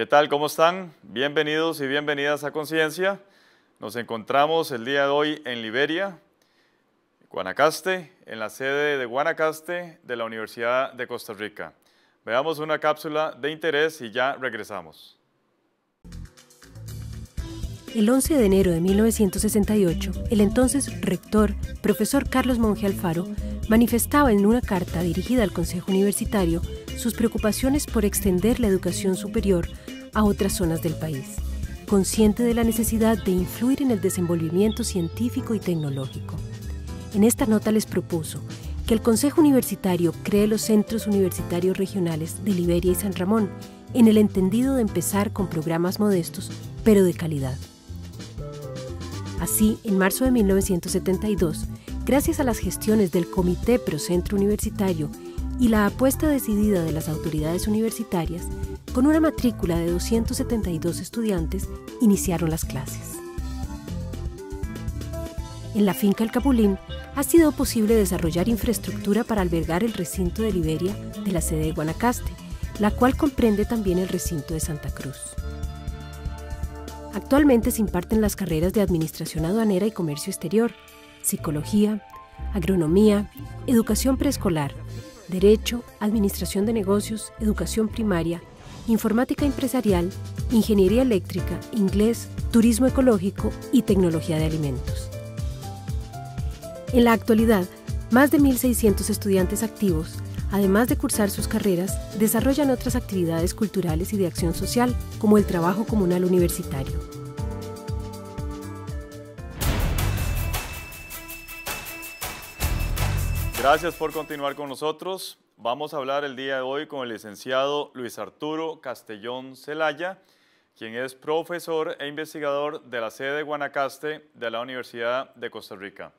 ¿Qué tal? ¿Cómo están? Bienvenidos y bienvenidas a Conciencia. Nos encontramos el día de hoy en Liberia, Guanacaste, en la sede de Guanacaste de la Universidad de Costa Rica. Veamos una cápsula de interés y ya regresamos. El 11 de enero de 1968, el entonces rector, profesor Carlos Monge Alfaro, manifestaba en una carta dirigida al Consejo Universitario sus preocupaciones por extender la educación superior a otras zonas del país, consciente de la necesidad de influir en el desenvolvimiento científico y tecnológico. En esta nota les propuso que el Consejo Universitario cree los centros universitarios regionales de Liberia y San Ramón, en el entendido de empezar con programas modestos, pero de calidad. Así, en marzo de 1972, Gracias a las gestiones del Comité Pro Centro Universitario y la apuesta decidida de las autoridades universitarias, con una matrícula de 272 estudiantes iniciaron las clases. En la finca El Capulín ha sido posible desarrollar infraestructura para albergar el recinto de Liberia de la sede de Guanacaste, la cual comprende también el recinto de Santa Cruz. Actualmente se imparten las carreras de Administración Aduanera y Comercio Exterior, psicología, agronomía, educación preescolar, derecho, administración de negocios, educación primaria, informática empresarial, ingeniería eléctrica, inglés, turismo ecológico y tecnología de alimentos. En la actualidad, más de 1.600 estudiantes activos, además de cursar sus carreras, desarrollan otras actividades culturales y de acción social, como el trabajo comunal universitario. Gracias por continuar con nosotros. Vamos a hablar el día de hoy con el licenciado Luis Arturo Castellón Celaya, quien es profesor e investigador de la sede de Guanacaste de la Universidad de Costa Rica.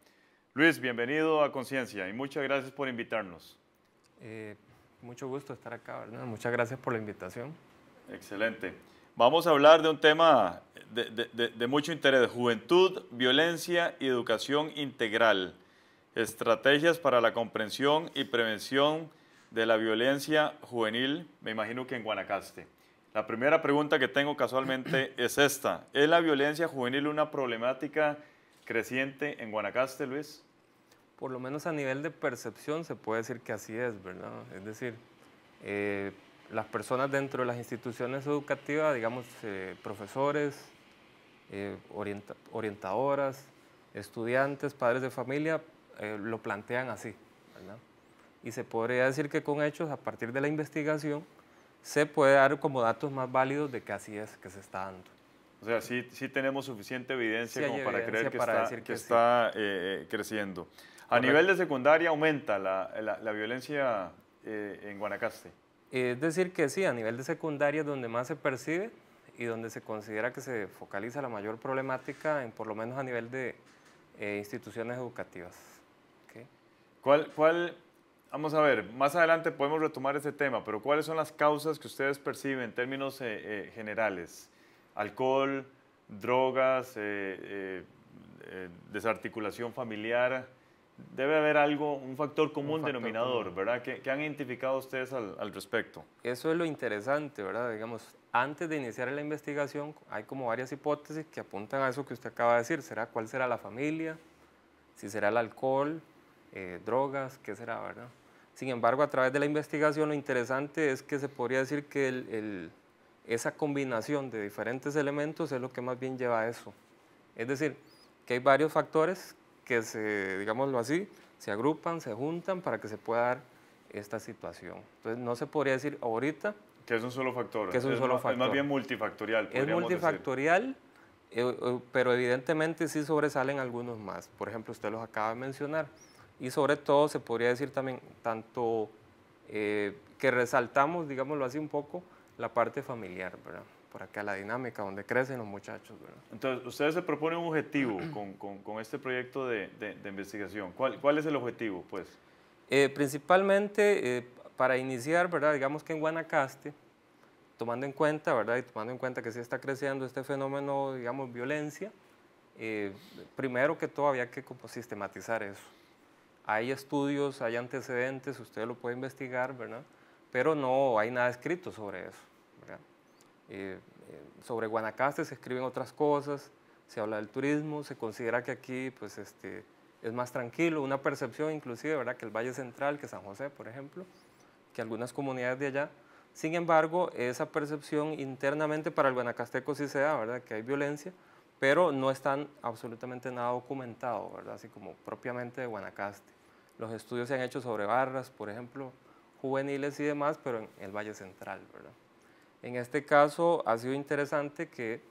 Luis, bienvenido a Conciencia y muchas gracias por invitarnos. Eh, mucho gusto estar acá, ¿verdad? Muchas gracias por la invitación. Excelente. Vamos a hablar de un tema de, de mucho interés, juventud, violencia y educación integral estrategias para la comprensión y prevención de la violencia juvenil, me imagino que en Guanacaste. La primera pregunta que tengo casualmente es esta. ¿Es la violencia juvenil una problemática creciente en Guanacaste, Luis? Por lo menos a nivel de percepción se puede decir que así es, ¿verdad? Es decir, eh, las personas dentro de las instituciones educativas, digamos, eh, profesores, eh, orientadoras, estudiantes, padres de familia, eh, lo plantean así. Y se podría decir que con hechos, a partir de la investigación, se puede dar como datos más válidos de que así es, que se está dando. O sea, sí, sí tenemos suficiente evidencia como para creer que para está, que está eh, eh, creciendo. A nivel de secundaria aumenta la, la, violencia en Guanacaste. Es decir, que sí, a nivel de secundaria es donde más se percibe y donde se considera que se focaliza la mayor problemática, en, por lo menos a nivel de instituciones educativas. ¿Cuál, vamos a ver, más adelante podemos retomar ese tema, pero ¿cuáles son las causas que ustedes perciben en términos eh, eh, generales? Alcohol, drogas, eh, desarticulación familiar. Debe haber algo, un factor común denominador, ¿verdad? ¿Qué, han identificado ustedes al, al, respecto? Eso es lo interesante, ¿verdad? Digamos, antes de iniciar la investigación hay como varias hipótesis que apuntan a eso que usted acaba de decir. ¿Será cuál será la familia? ¿Si será el alcohol? Eh, drogas, qué será, ¿verdad? Sin embargo, a través de la investigación lo interesante es que se podría decir que esa combinación de diferentes elementos es lo que más bien lleva a eso. Es decir, que hay varios factores que se, digámoslo así, se agrupan, se juntan para que se pueda dar esta situación. Entonces, no se podría decir ahorita... Que es un solo factor. Que es bien multifactorial. Es multifactorial. Eh, eh, pero evidentemente sí sobresalen algunos más. Por ejemplo, usted los acaba de mencionar, y sobre todo se podría decir también tanto eh, que resaltamos, digámoslo así un poco, la parte familiar, ¿verdad? Por acá la dinámica, donde crecen los muchachos, ¿verdad? Entonces, ustedes se proponen un objetivo con, con, este proyecto de, de, investigación. ¿Cuál, ¿Cuál, es el objetivo, pues? Eh, principalmente, eh, para iniciar, ¿verdad? Digamos que en Guanacaste, tomando en cuenta, ¿verdad? Y tomando en cuenta que sí está creciendo este fenómeno, digamos, violencia, primero que todo había que sistematizar eso. Hay estudios, hay antecedentes, usted lo puede investigar, ¿verdad? Pero no hay nada escrito sobre eso, eh, eh, sobre Guanacaste se escriben otras cosas, se habla del turismo, se considera que aquí pues, este, es más tranquilo, una percepción inclusive ¿verdad? que el Valle Central, que San José, por ejemplo, que algunas comunidades de allá. Sin embargo, esa percepción internamente para el guanacasteco sí se da, ¿verdad? que hay violencia, pero no están absolutamente nada documentado, ¿verdad? Así como propiamente de Guanacaste. Los estudios se han hecho sobre barras, por ejemplo, juveniles y demás, pero en el Valle Central, ¿verdad? En este caso ha sido interesante que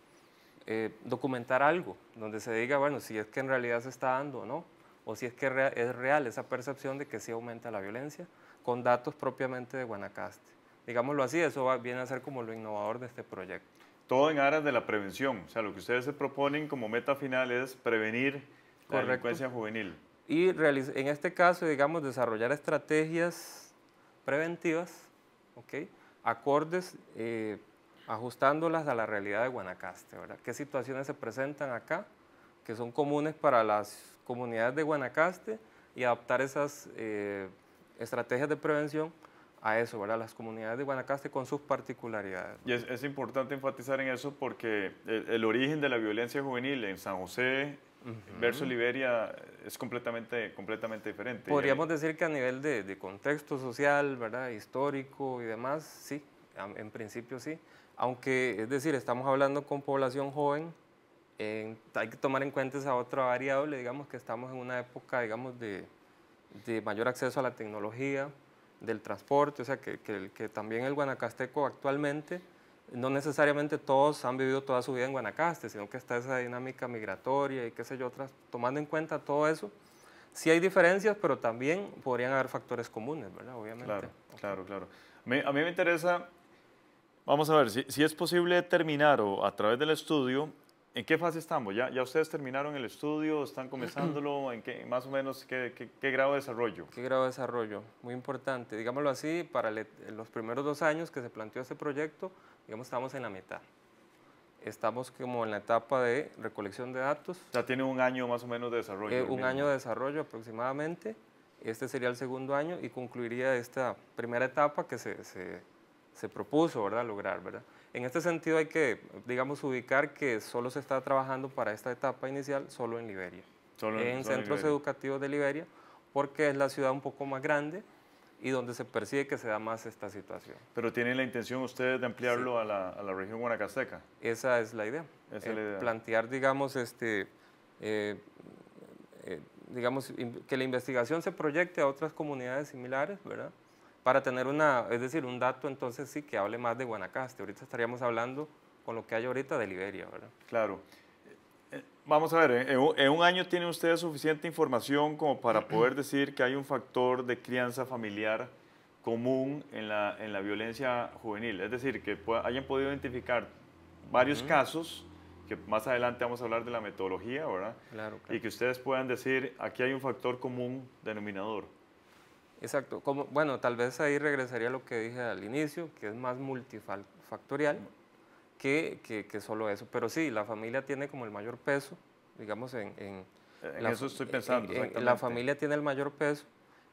eh, documentar algo, donde se diga, bueno, si es que en realidad se está dando o no, o si es que es real esa percepción de que sí aumenta la violencia, con datos propiamente de Guanacaste. Digámoslo así, eso va, viene a ser como lo innovador de este proyecto todo en aras de la prevención. O sea, lo que ustedes se proponen como meta final es prevenir con la delincuencia juvenil. Y en este caso, digamos, desarrollar estrategias preventivas, ¿ok? Acordes, eh, ajustándolas a la realidad de Guanacaste, ¿verdad? ¿Qué situaciones se presentan acá que son comunes para las comunidades de Guanacaste y adaptar esas eh, estrategias de prevención a eso, ¿verdad? Las comunidades de Guanacaste con sus particularidades. Y es, importante enfatizar en eso porque el, origen de la violencia juvenil en San José versus Liberia es completamente, completamente diferente. Podríamos decir que a nivel de, contexto social, ¿verdad? Histórico y demás, sí, en principio sí. Aunque, es decir, estamos hablando con población joven, hay que tomar en cuenta esa otra variable, digamos que estamos en una época, digamos, de, de mayor acceso a la tecnología, del transporte, o sea, que, también el guanacasteco actualmente, no necesariamente todos han vivido toda su vida en Guanacaste, sino que está esa dinámica migratoria y qué sé yo, otras, tomando en cuenta todo eso, sí hay diferencias, pero también podrían haber factores comunes, ¿verdad? Obviamente. Claro, claro, claro. A mí, me interesa, vamos a ver, si, si es posible determinar o a través del estudio ¿En qué fase estamos? ¿Ya, ¿Ya ustedes terminaron el estudio? ¿Están comenzándolo? ¿En qué, más o menos, qué, grado de desarrollo? ¿Qué grado de desarrollo? Muy importante. Digámoslo así, para los primeros dos años que se planteó este proyecto, digamos, estamos en la mitad. Estamos como en la etapa de recolección de datos. Ya tiene un año más o menos de desarrollo. Eh, un año de desarrollo aproximadamente. Este sería el segundo año y concluiría esta primera etapa que se, se, se propuso ¿verdad? lograr. ¿verdad? En este sentido hay que, digamos, ubicar que solo se está trabajando para esta etapa inicial solo en Liberia, solo, en centros educativos de Liberia, porque es la ciudad un poco más grande y donde se percibe que se da más esta situación. ¿Pero tienen la intención ustedes de ampliarlo a, la, región guanacasteca? Esa es la idea. Esa es eh, la idea. Plantear, digamos, este, eh, eh, digamos, que la investigación se proyecte a otras comunidades similares, ¿verdad? para tener una, es decir, un dato entonces sí que hable más de Guanacaste. Ahorita estaríamos hablando con lo que hay ahorita de Liberia, ¿verdad? Claro. Eh, eh, vamos a ver, eh, en un año tienen ustedes suficiente información como para poder decir que hay un factor de crianza familiar común en la, violencia juvenil. Es decir, que hayan podido identificar varios casos, que más adelante vamos a hablar de la metodología, ¿verdad? claro. Y que ustedes puedan decir, aquí hay un factor común denominador. Exacto. Como, bueno, tal vez ahí regresaría a lo que dije al inicio, que es más multifactorial que, que, solo eso. Pero sí, la familia tiene como el mayor peso, digamos, en... en, eso estoy pensando. la familia tiene el mayor peso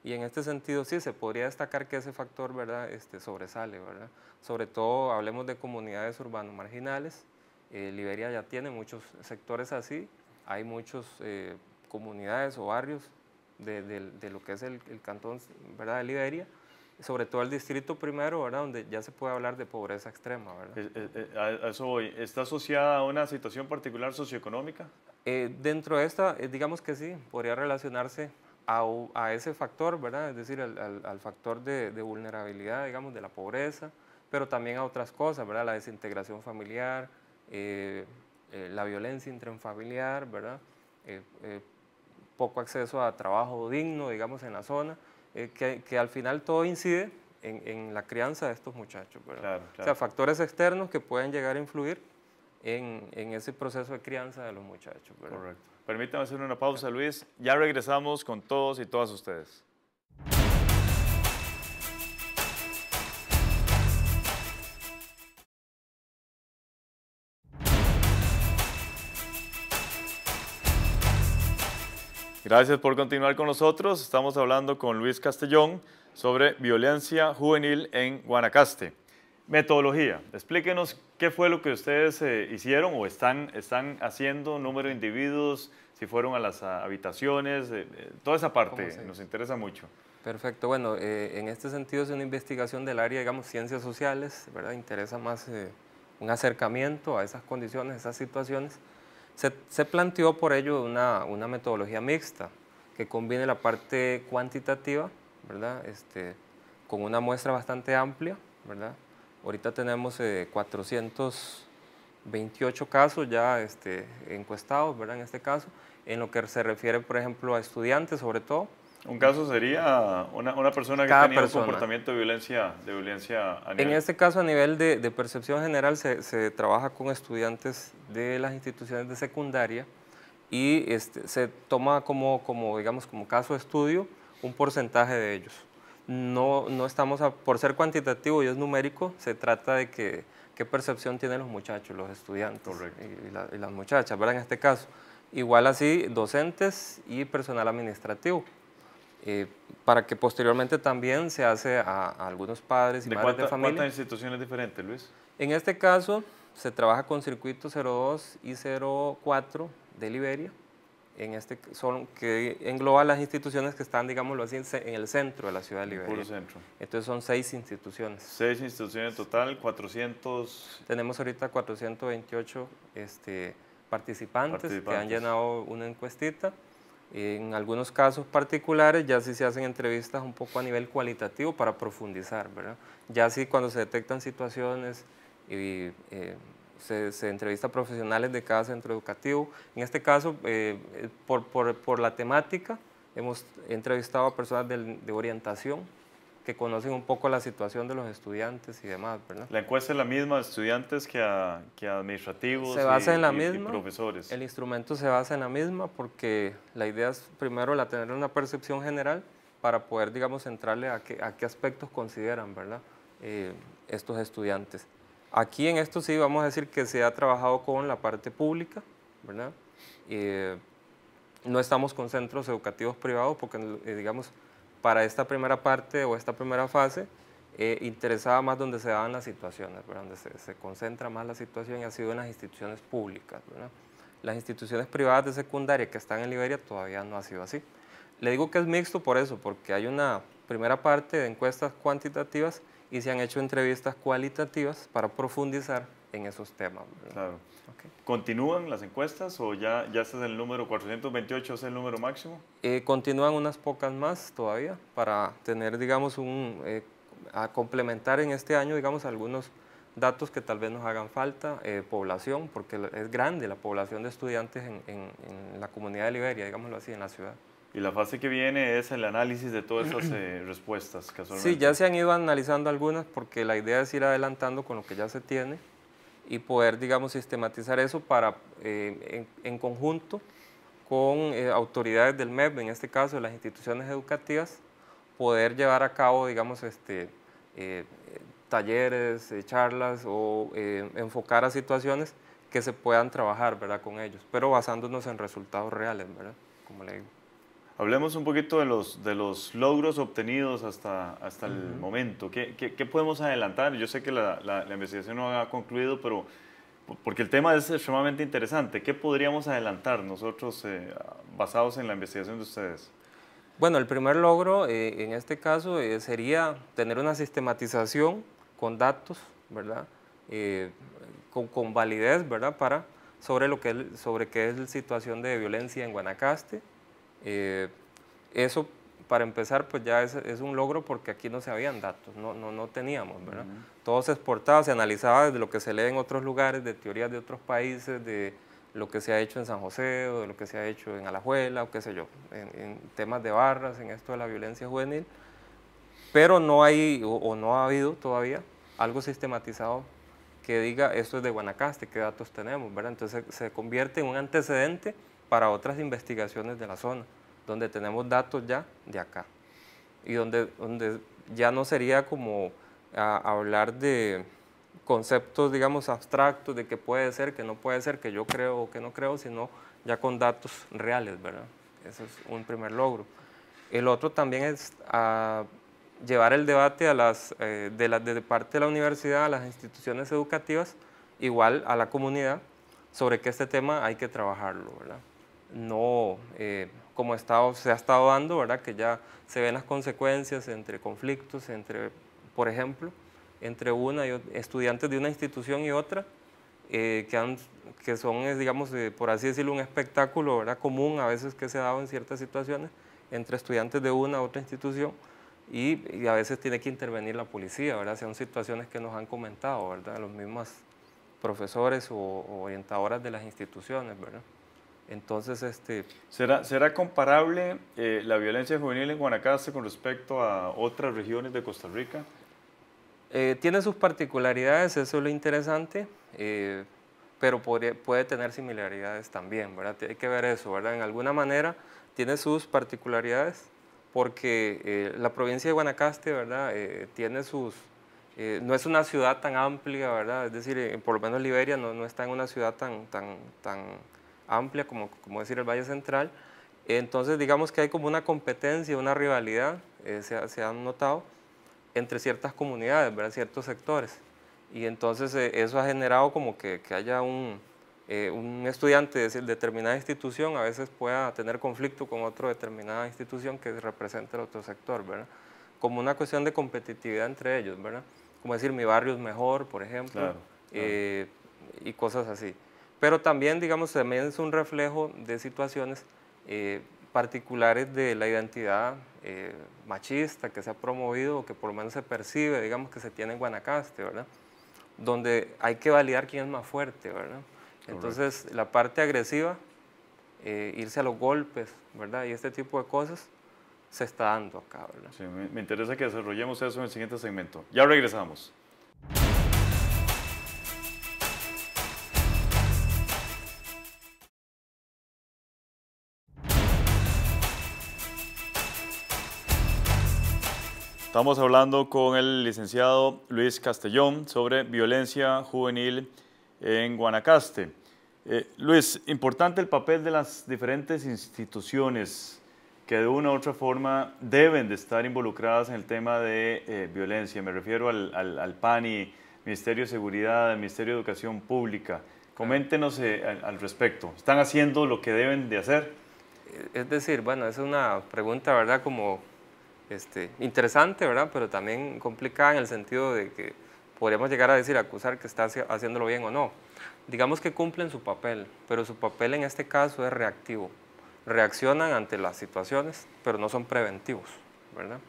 y en este sentido sí se podría destacar que ese factor, ¿verdad?, este, sobresale, ¿verdad? Sobre todo hablemos de comunidades urbanos marginales. Eh, Liberia ya tiene muchos sectores así, hay muchas eh, comunidades o barrios de, lo que es el, cantón ¿verdad? de Liberia, sobre todo el distrito primero, ¿verdad? donde ya se puede hablar de pobreza extrema. ¿verdad? Eh, eh, eh, eso ¿Está asociada a una situación particular socioeconómica? dentro de esta, digamos que sí, podría relacionarse a, a ese factor, ¿verdad? es decir, al, factor de, de, vulnerabilidad, digamos, de la pobreza, pero también a otras cosas, ¿verdad? la desintegración familiar, la violencia intrafamiliar, ¿verdad? poco acceso a trabajo digno, digamos, en la zona, eh, que, que, al final todo incide en, en, la crianza de estos muchachos. O sea, factores externos que pueden llegar a influir en, en ese proceso de crianza de los muchachos. ¿verdad? Correcto. hacer una pausa, Luis. Ya regresamos con todos y todas ustedes. Gracias por continuar con nosotros. Estamos hablando con Luis Castellón sobre violencia juvenil en Guanacaste. Metodología. Explíquenos qué fue lo que ustedes eh, hicieron o están, están haciendo, número de individuos, si fueron a las habitaciones, eh, eh, toda esa parte nos interesa mucho. Perfecto. Bueno, en este sentido es una investigación del área, digamos, ciencias sociales, ¿verdad? Interesa más un acercamiento a esas condiciones, esas situaciones. Se, planteó por ello una, metodología mixta que combine la parte cuantitativa, este, con una muestra bastante amplia, ¿verdad? Ahorita tenemos 428 eh, casos ya este, encuestados, ¿verdad? En este caso, en lo que se refiere, por ejemplo, a estudiantes sobre todo, un caso sería una, persona que tenía un comportamiento de violencia, de En este caso, a nivel de, percepción general, se, trabaja con estudiantes de las instituciones de secundaria y este, se toma como, como, digamos, como caso de estudio un porcentaje de ellos. No, no estamos, por ser cuantitativo y es numérico, se trata de qué percepción tienen los muchachos, los estudiantes y, y las muchachas, ¿verdad? En este caso. Igual así, docentes y personal administrativo. Eh, para que posteriormente también se hace a, algunos padres y madres de familia. ¿Cuántas instituciones diferentes, Luis? En este caso, se trabaja con circuitos 02 y 04 de Liberia, en este, son, que engloba las instituciones que están, digámoslo así, en el centro de la ciudad de Liberia. el centro. Entonces son seis instituciones. Seis instituciones en total, 400... Tenemos ahorita 428 este, participantes. que han llenado una encuestita. En algunos casos particulares ya sí se hacen entrevistas un poco a nivel cualitativo para profundizar, ¿verdad? Ya sí cuando se detectan situaciones y eh, se, entrevista a profesionales de cada centro educativo. En este caso, eh, por, por, por, la temática, hemos entrevistado a personas de orientación, que conocen un poco la situación de los estudiantes y demás, ¿verdad? La encuesta es la misma, estudiantes que, a, que administrativos se basa y, en la misma, profesores. El instrumento se basa en la misma porque la idea es primero la tener una percepción general para poder, digamos, centrarle a, qué a qué aspectos consideran, ¿verdad? Eh, estos estudiantes. Aquí en esto sí vamos a decir que se ha trabajado con la parte pública, ¿verdad? Eh, no estamos con centros educativos privados porque, eh, digamos, para esta primera parte o esta primera fase eh, interesaba más donde se daban las situaciones, donde se, concentra más la situación y ha sido en las instituciones públicas. Las instituciones privadas de secundaria que están en Liberia todavía no ha sido así. Le digo que es mixto por eso, porque hay una primera parte de encuestas cuantitativas y se han hecho entrevistas cualitativas para profundizar en esos temas. ¿Continúan las encuestas o ya, ya es el número 428, es el número máximo? Eh, continúan unas pocas más todavía para tener, digamos, un, eh, a complementar en este año, digamos, algunos datos que tal vez nos hagan falta, eh, población, porque es grande la población de estudiantes en, la comunidad de Liberia, digámoslo así, en la ciudad. Y la fase que viene es el análisis de todas esas respuestas, casualmente. Sí, ya se han ido analizando algunas porque la idea es ir adelantando con lo que ya se tiene y poder, digamos, sistematizar eso para, eh, en, conjunto con eh, autoridades del MEP, en este caso las instituciones educativas, poder llevar a cabo, digamos, este, eh, talleres, charlas o enfocar a situaciones que se puedan trabajar, ¿verdad?, con ellos, pero basándonos en resultados reales, ¿verdad?, como le digo. Hablemos un poquito de los, logros obtenidos hasta, hasta el momento. ¿Qué, podemos adelantar? Yo sé que la, investigación no ha concluido, pero porque el tema es extremadamente interesante. ¿Qué podríamos adelantar nosotros eh, basados en la investigación de ustedes? Bueno, el primer logro eh, en este caso eh, sería tener una sistematización con datos, ¿verdad? Con, validez, ¿verdad? Para, sobre lo que sobre qué es la situación de violencia en Guanacaste eh, eso, para empezar, pues ya es, un logro porque aquí no se habían datos, no, no, no teníamos, ¿verdad? Todo se exportaba, se analizaba desde lo que se lee en otros lugares, de teorías de otros países, de lo que se ha hecho en San José o de lo que se ha hecho en Alajuela o qué sé yo, en, temas de barras, en esto de la violencia juvenil, pero no hay o, no ha habido todavía algo sistematizado que diga esto es de Guanacaste, qué datos tenemos, ¿verdad? Entonces se, se convierte en un antecedente para otras investigaciones de la zona, donde tenemos datos ya de acá y donde, donde ya no sería como ah, hablar de conceptos, digamos, abstractos de que puede ser, que no puede ser, que yo creo o que no creo, sino ya con datos reales, ¿verdad? Ese es un primer logro. El otro también es ah, llevar el debate a las, eh, de, parte de la universidad, a las instituciones educativas, igual a la comunidad, sobre que este tema hay que trabajarlo, ¿verdad? no eh, como se ha estado dando, ¿verdad? que ya se ven las consecuencias entre conflictos, entre, por ejemplo, entre una y, estudiantes de una institución y otra, eh, que, son, digamos, eh, por así decirlo, un espectáculo común a veces que se ha dado en ciertas situaciones entre estudiantes de una u otra institución y, a veces tiene que intervenir la policía, ¿verdad? Son situaciones que nos han comentado, ¿verdad? Los mismos profesores o, o orientadoras de las instituciones, ¿verdad? Entonces, este... ¿Será, será comparable eh, la violencia juvenil en Guanacaste con respecto a otras regiones de Costa Rica? Eh, tiene sus particularidades, eso es lo interesante, eh, pero puede, puede, tener similaridades también, ¿verdad? Hay que ver eso, ¿verdad? En alguna manera tiene sus particularidades porque la provincia de Guanacaste, ¿verdad? tiene sus... no es una ciudad tan amplia, ¿verdad? Es decir, por lo menos Liberia no, no está en una ciudad tan, tan, tan amplia como, como decir el Valle Central. Entonces digamos que hay como una competencia, una rivalidad, eh, se, se, han notado, entre ciertas comunidades, ¿verdad? ciertos sectores. Y entonces eh, eso ha generado como que, haya un, eh, un estudiante de determinada institución a veces pueda tener conflicto con otra determinada institución que representa el otro sector, ¿verdad? Como una cuestión de competitividad entre ellos, ¿verdad? Como decir, mi barrio es mejor, por ejemplo, y cosas así. Pero también, digamos, también es un reflejo de situaciones eh, particulares de la identidad eh, machista que se ha promovido o que por lo menos se percibe, digamos, que se tiene en Guanacaste, ¿verdad? Donde hay que validar quién es más fuerte, ¿verdad? Entonces, la parte agresiva, eh, irse a los golpes, ¿verdad? Y este tipo de cosas se está dando acá, ¿verdad? Sí, me, me interesa que desarrollemos eso en el siguiente segmento. Ya regresamos. Estamos hablando con el licenciado Luis Castellón sobre violencia juvenil en Guanacaste. Eh, Luis, importante el papel de las diferentes instituciones que de una u otra forma deben de estar involucradas en el tema de eh, violencia. Me refiero al, PANI, Ministerio de Seguridad, Ministerio de Educación Pública. Coméntenos eh, al respecto. ¿Están haciendo lo que deben de hacer? Es decir, bueno, es una pregunta, ¿verdad? Como este, interesante, ¿verdad? Pero también complicada en el sentido de que podríamos llegar a decir, acusar que está haciéndolo bien o no. Digamos que cumplen su papel, pero su papel en este caso es reactivo. Reaccionan ante las situaciones, pero no son preventivos, ¿verdad?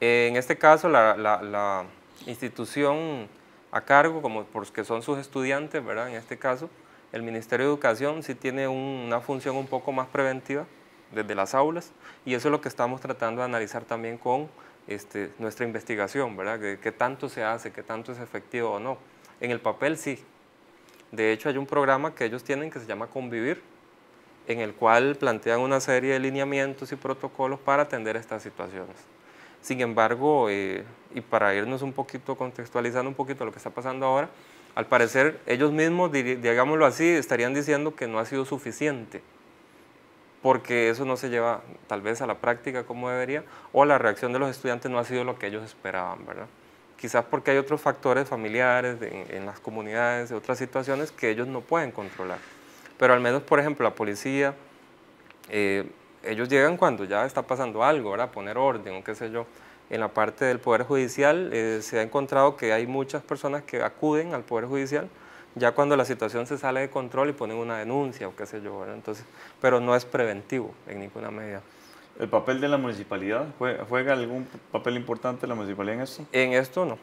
En este caso, la, institución a cargo, como porque son sus estudiantes, ¿verdad? En este caso, el Ministerio de Educación sí tiene una función un poco más preventiva, desde las aulas y eso es lo que estamos tratando de analizar también con este, nuestra investigación, ¿verdad? ¿Qué, tanto se hace? ¿Qué tanto es efectivo o no? En el papel sí. De hecho hay un programa que ellos tienen que se llama Convivir, en el cual plantean una serie de lineamientos y protocolos para atender estas situaciones. Sin embargo, eh, y para irnos un poquito, contextualizando un poquito lo que está pasando ahora, al parecer ellos mismos, digámoslo así, estarían diciendo que no ha sido suficiente porque eso no se lleva tal vez a la práctica como debería, o la reacción de los estudiantes no ha sido lo que ellos esperaban, ¿verdad? Quizás porque hay otros factores familiares en las comunidades, otras situaciones que ellos no pueden controlar. Pero al menos, por ejemplo, la policía, eh, ellos llegan cuando ya está pasando algo, ¿verdad? Poner orden o qué sé yo. En la parte del Poder Judicial eh, se ha encontrado que hay muchas personas que acuden al Poder Judicial ya cuando la situación se sale de control y ponen una denuncia o qué sé yo, Entonces, pero no es preventivo en ninguna medida. ¿El papel de la municipalidad? ¿Juega, algún papel importante la municipalidad en esto? En esto no.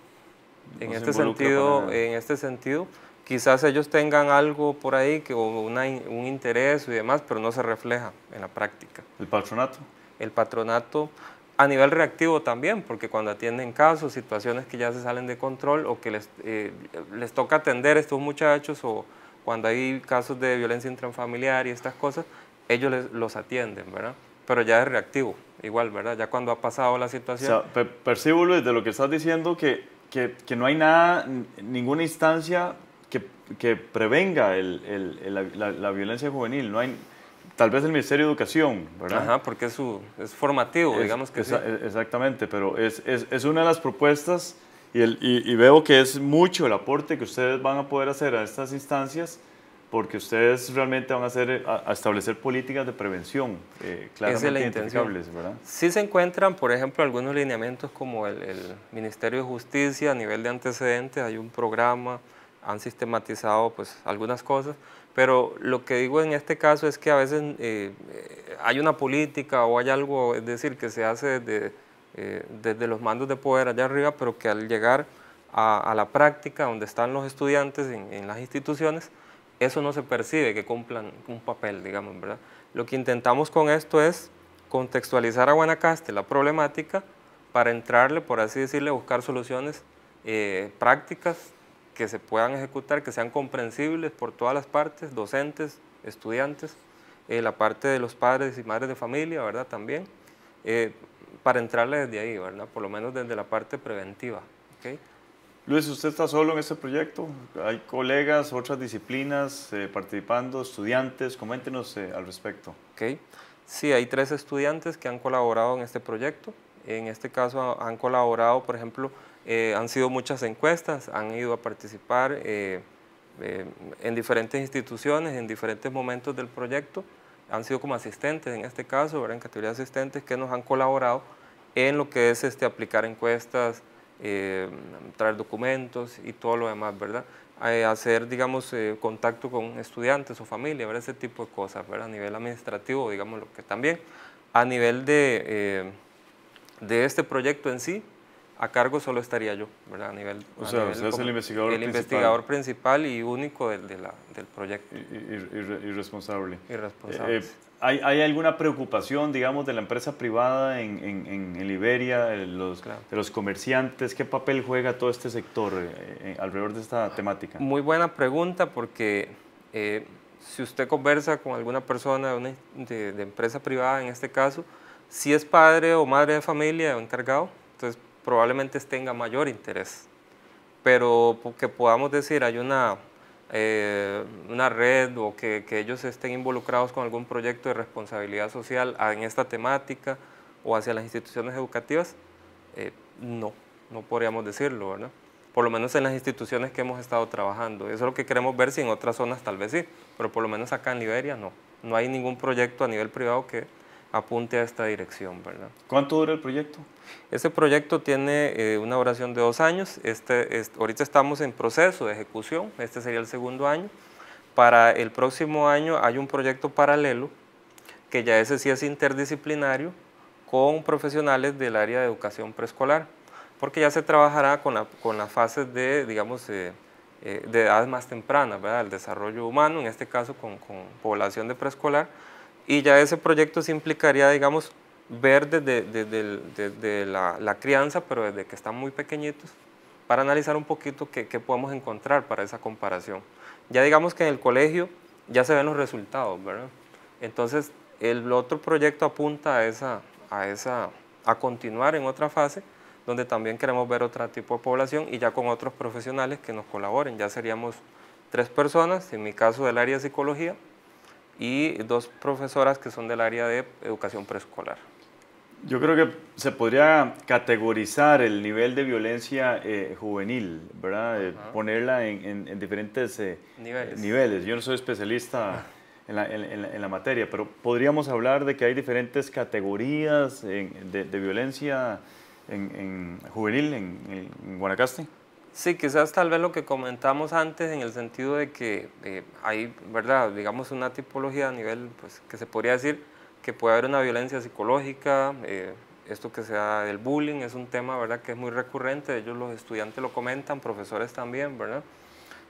en, este sentido, en este sentido, quizás ellos tengan algo por ahí, que, o un interés y demás, pero no se refleja en la práctica. ¿El patronato? El patronato a nivel reactivo también, porque cuando atienden casos, situaciones que ya se salen de control o que les, eh, les toca atender a estos muchachos o cuando hay casos de violencia intrafamiliar y estas cosas, ellos los atienden, ¿verdad? Pero ya es reactivo, igual, ¿verdad? Ya cuando ha pasado la situación. O sea, percibo desde lo que estás diciendo que, que, no hay nada, ninguna instancia que, prevenga la violencia juvenil, no hay Tal vez el Ministerio de Educación, ¿verdad? Ajá, porque es, su, es formativo, digamos que sí. E, exactamente, pero es, es, una de las propuestas y, el, y, veo que es mucho el aporte que ustedes van a poder hacer a estas instancias porque ustedes realmente van a, hacer, a, establecer políticas de prevención eh, claramente es identificables, ¿verdad? Sí se encuentran, por ejemplo, algunos lineamientos como el, el Ministerio de Justicia a nivel de antecedentes, hay un programa, han sistematizado pues algunas cosas, pero lo que digo en este caso es que a veces eh, eh, hay una política o hay algo, es decir, que se hace desde, eh, los mandos de poder allá arriba, pero que al llegar a, la práctica, donde están los estudiantes en, las instituciones, eso no se percibe, que cumplan un papel, digamos, ¿verdad? Lo que intentamos con esto es contextualizar a Guanacaste la problemática para entrarle, por así decirle, buscar soluciones prácticas que se puedan ejecutar, que sean comprensibles por todas las partes, docentes, estudiantes, eh, la parte de los padres y madres de familia, ¿verdad? También, eh, para entrarle desde ahí, ¿verdad? Por lo menos desde la parte preventiva, ¿okay? Luis, ¿usted está solo en este proyecto? ¿Hay colegas, otras disciplinas eh, participando, estudiantes? Coméntenos al respecto. Okay. Sí, hay tres estudiantes que han colaborado en este proyecto. En este caso han colaborado, por ejemplo, eh, han sido muchas encuestas, han ido a participar eh, eh, en diferentes instituciones, en diferentes momentos del proyecto, han sido como asistentes en este caso, en categoría de asistentes que nos han colaborado en lo que es este, aplicar encuestas, traer documentos y todo lo demás, ¿verdad? hacer, digamos, contacto con estudiantes o familia, ¿verdad? ese tipo de cosas, ¿verdad? a nivel administrativo, digamos, lo que también. A nivel de, de este proyecto en sí, a cargo solo estaría yo, ¿verdad? A nivel. O sea, usted es el investigador principal. El investigador principal y único del, del proyecto. Y, y, responsable. Eh, eh, ¿hay, alguna preocupación, digamos, de la empresa privada en, en, en Liberia, de los, de los comerciantes? ¿Qué papel juega todo este sector eh, alrededor de esta temática? Muy buena pregunta, porque. si usted conversa con alguna persona de empresa privada, en este caso, si es padre o madre de familia o encargado, entonces probablemente tenga mayor interés. Pero que podamos decir, hay una, eh, una red o que, ellos estén involucrados con algún proyecto de responsabilidad social en esta temática o hacia las instituciones educativas, eh, no, no podríamos decirlo, ¿verdad? Por lo menos en las instituciones que hemos estado trabajando. Eso es lo que queremos ver si en otras zonas tal vez sí, pero por lo menos acá en Liberia no. No hay ningún proyecto a nivel privado que, apunte a esta dirección. ¿verdad? ¿Cuánto dura el proyecto? Este proyecto tiene eh, una duración de dos años. Este, ahorita estamos en proceso de ejecución, este sería el segundo año. Para el próximo año hay un proyecto paralelo, que ya ese sí es interdisciplinario, con profesionales del área de educación preescolar, porque ya se trabajará con, la, las fases de, digamos, eh, eh, de edad más temprana, ¿verdad? el desarrollo humano, en este caso con población de preescolar, y ya ese proyecto se implicaría, digamos, ver desde, desde, la, la, crianza, pero desde que están muy pequeñitos, para analizar un poquito qué, podemos encontrar para esa comparación. Ya digamos que en el colegio ya se ven los resultados, ¿verdad? Entonces, el otro proyecto apunta a esa, a esa, a continuar en otra fase, donde también queremos ver otro tipo de población y ya con otros profesionales que nos colaboren. Ya seríamos tres personas, en mi caso del área de psicología, y dos profesoras que son del área de educación preescolar. Yo creo que se podría categorizar el nivel de violencia eh, juvenil, ¿verdad? Eh, ponerla en, diferentes eh, niveles. Yo no soy especialista en la, materia, pero podríamos hablar de que hay diferentes categorías de, de, violencia juvenil en Guanacaste. Sí, quizás tal vez lo que comentamos antes en el sentido de que eh, hay, ¿verdad? Digamos una tipología a nivel, pues, que se podría decir que puede haber una violencia psicológica, eh, esto que sea del bullying es un tema, ¿verdad? Que es muy recurrente, ellos los estudiantes lo comentan, profesores también, ¿verdad?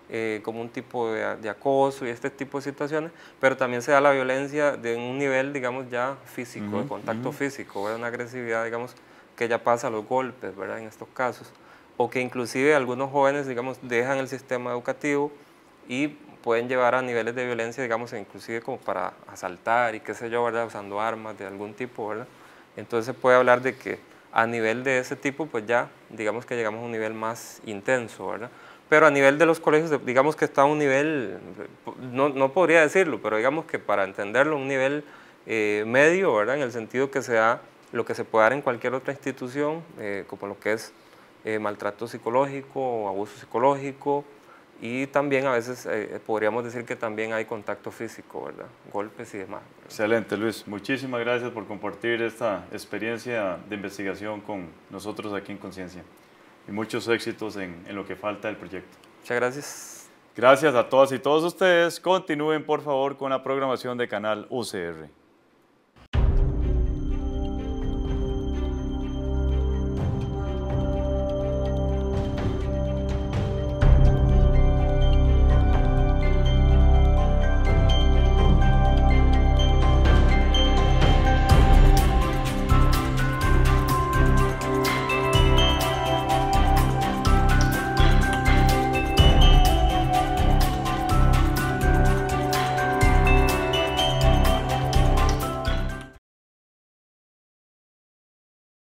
Eh, como un tipo de, acoso y este tipo de situaciones, pero también se da la violencia de un nivel, digamos, ya físico, de contacto físico, Una agresividad, digamos, que ya pasa a los golpes, ¿verdad? En estos casos o que inclusive algunos jóvenes, digamos, dejan el sistema educativo y pueden llevar a niveles de violencia, digamos, inclusive como para asaltar y qué sé yo, ¿verdad? Usando armas de algún tipo, ¿verdad? Entonces se puede hablar de que a nivel de ese tipo, pues ya digamos que llegamos a un nivel más intenso, ¿verdad? Pero a nivel de los colegios, digamos que está a un nivel, no, podría decirlo, pero digamos que para entenderlo, un nivel eh, medio, ¿verdad? En el sentido que sea lo que se puede dar en cualquier otra institución, eh, como lo que es eh, maltrato psicológico o abuso psicológico y también a veces eh, eh, podríamos decir que también hay contacto físico, ¿verdad? Golpes y demás. Excelente, Luis. Muchísimas gracias por compartir esta experiencia de investigación con nosotros aquí en Conciencia y muchos éxitos en, en lo que falta del proyecto. Muchas gracias. Gracias a todas y todos ustedes. Continúen por favor con la programación de Canal UCR.